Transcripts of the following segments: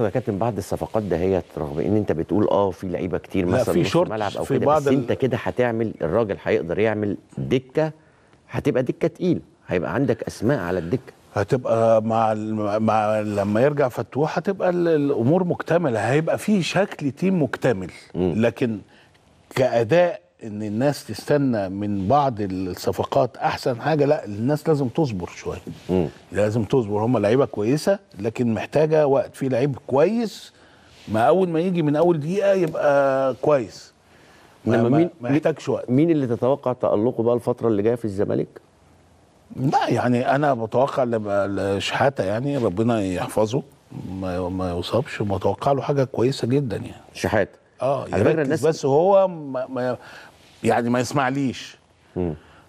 طب يا كابتن بعد الصفقات دهيت رغم ان انت بتقول اه في لعيبه كتير مثلا في شورت ملعب او كده بس انت كده هتعمل الراجل هيقدر يعمل دكه هتبقى دكه تقيل هيبقى عندك اسماء على الدكه هتبقى مع مع لما يرجع فتوح هتبقى الامور مكتمله هيبقى في شكل تيم مكتمل لكن كاداء ان الناس تستنى من بعض الصفقات احسن حاجه لا الناس لازم تصبر شويه لازم تصبر هم لعيبه كويسه لكن محتاجه وقت في لعيب كويس ما اول ما يجي من اول دقيقه يبقى كويس ما مين ما يحتاجش وقت مين اللي تتوقع تالقه بقى الفتره اللي جايه في الزمالك لا يعني انا بتوقع شحاته يعني ربنا يحفظه ما ما يصابش ومتوقع له حاجه كويسه جدا يعني شحاته اه على فكره الناس بس هو ما ما يعني ما يسمعليش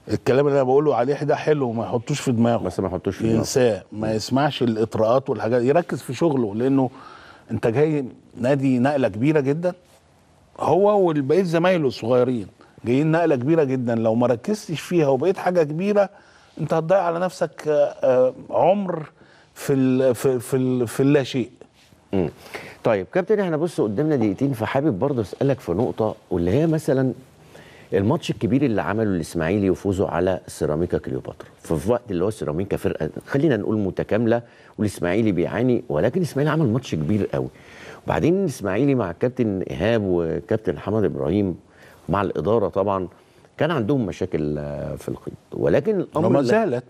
الكلام اللي انا بقوله عليه ده حلو ما يحطوش في دماغه بس ما يحطوش في دماغه ينساه ما يسمعش الاطراءات والحاجات يركز في شغله لانه انت جاي نادي نقله كبيره جدا هو والبقيه زمايله الصغيرين جايين نقله كبيره جدا لو ما ركزتش فيها وبقيت حاجه كبيره انت هتضيع على نفسك آه، آه، عمر في الـ في الـ في, ال في اللا شيء طيب كابتن احنا بص قدامنا دقيقتين فحابب برضه اسالك في نقطه واللي هي مثلا الماتش الكبير اللي عمله الاسماعيلي وفوزه على سيراميكا كليوباترا في وقت اللي هو سيراميكا فرقه خلينا نقول متكامله والاسماعيلي بيعاني ولكن الاسماعيلي عمل ماتش كبير قوي وبعدين الاسماعيلي مع الكابتن ايهاب وكابتن حمد ابراهيم مع الاداره طبعا كان عندهم مشاكل آه، في الخيط ولكن الامر ما زالت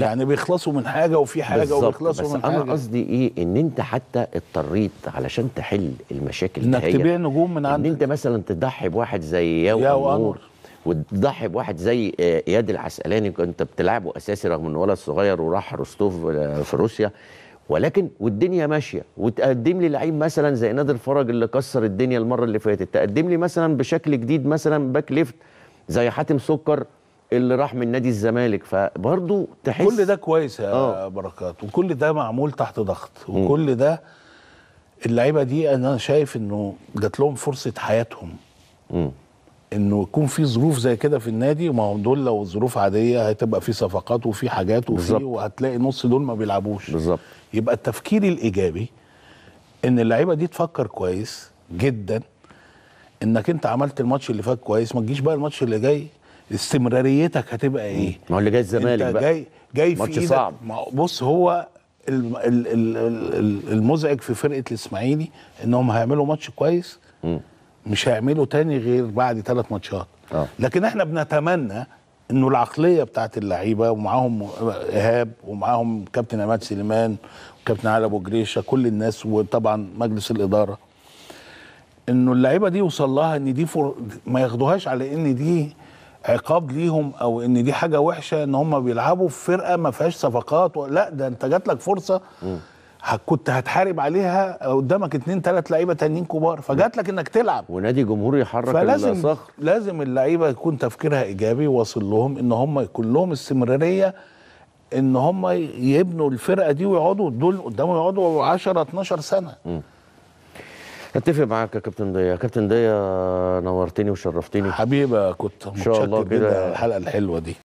يعني بيخلصوا من حاجه وفي حاجه وبيخلصوا من حاجه بس انا قصدي ايه ان انت حتى اضطريت علشان تحل المشاكل انك تبيع نجوم من عندك ان انت مثلا تضحي بواحد زي ياو, ياو انور وتضحي بواحد زي اياد آه، العسقلاني كنت بتلعبه اساسي رغم انه ولد صغير وراح روستوف آه، في روسيا ولكن والدنيا ماشيه وتقدم لي لعيب مثلا زي نادر فرج اللي كسر الدنيا المره اللي فاتت تقدم لي مثلا بشكل جديد مثلا باك ليفت زي حاتم سكر اللي راح من نادي الزمالك فبرضه تحس كل ده كويس يا آه. بركات وكل ده معمول تحت ضغط وكل ده اللعيبه دي انا شايف انه جات لهم فرصه حياتهم م. انه يكون في ظروف زي كده في النادي ما هم دول لو الظروف عاديه هتبقى في صفقات وفي حاجات وفي وهتلاقي نص دول ما بيلعبوش بالظبط يبقى التفكير الايجابي ان اللعيبه دي تفكر كويس جدا انك انت عملت الماتش اللي فات كويس ما تجيش بقى الماتش اللي جاي استمراريتك هتبقى ايه؟ ما هو اللي جاي الزمالك بقى جاي جاي في ماتش صعب بص هو المزعج في فرقه الاسماعيلي انهم هيعملوا ماتش كويس مش هيعملوا تاني غير بعد ثلاث ماتشات آه. لكن احنا بنتمنى انه العقليه بتاعت اللعيبه ومعاهم ايهاب ومعاهم كابتن عماد سليمان وكابتن علي ابو جريشه كل الناس وطبعا مجلس الاداره انه اللعيبه دي يوصل لها ان دي فر... ما ياخدوهاش على ان دي عقاب ليهم او ان دي حاجه وحشه ان هم بيلعبوا في فرقه ما فيهاش صفقات و... لا ده انت جات لك فرصه كنت هتحارب عليها قدامك اتنين تلات لعيبه تانيين كبار فجات لك انك تلعب ونادي جمهوري يحرك فلازم الصخر لازم اللعيبه يكون تفكيرها ايجابي واصل لهم ان هم يكون لهم استمراريه ان هم يبنوا الفرقه دي ويقعدوا دول قدامهم يقعدوا 10 12 سنه م. اتفق معاك يا كابتن ديه كابتن ديه نورتني وشرفتني حبيبي كنت متشكر جدا على الحلقه الحلوه دي